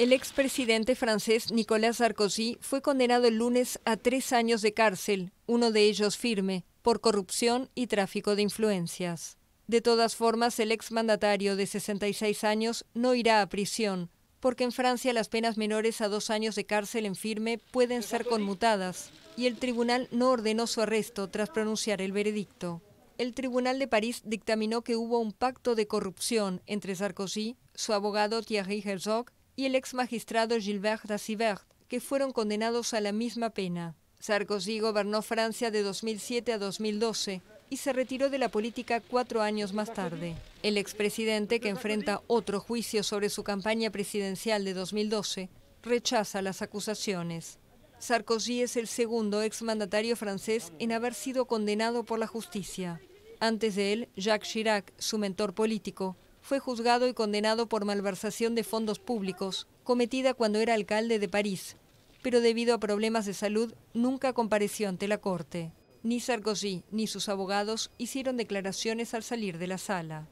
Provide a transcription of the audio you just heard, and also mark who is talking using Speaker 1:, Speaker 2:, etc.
Speaker 1: El expresidente francés Nicolas Sarkozy fue condenado el lunes a tres años de cárcel, uno de ellos firme, por corrupción y tráfico de influencias. De todas formas, el exmandatario de 66 años no irá a prisión, porque en Francia las penas menores a dos años de cárcel en firme pueden ser conmutadas, y el tribunal no ordenó su arresto tras pronunciar el veredicto. El Tribunal de París dictaminó que hubo un pacto de corrupción entre Sarkozy, su abogado Thierry Herzog y el ex magistrado Gilbert Dacivert, que fueron condenados a la misma pena. Sarkozy gobernó Francia de 2007 a 2012 y se retiró de la política cuatro años más tarde. El expresidente, que enfrenta otro juicio sobre su campaña presidencial de 2012, rechaza las acusaciones. Sarkozy es el segundo exmandatario francés en haber sido condenado por la justicia. Antes de él, Jacques Chirac, su mentor político, fue juzgado y condenado por malversación de fondos públicos, cometida cuando era alcalde de París, pero debido a problemas de salud nunca compareció ante la corte. Ni Sarkozy ni sus abogados hicieron declaraciones al salir de la sala.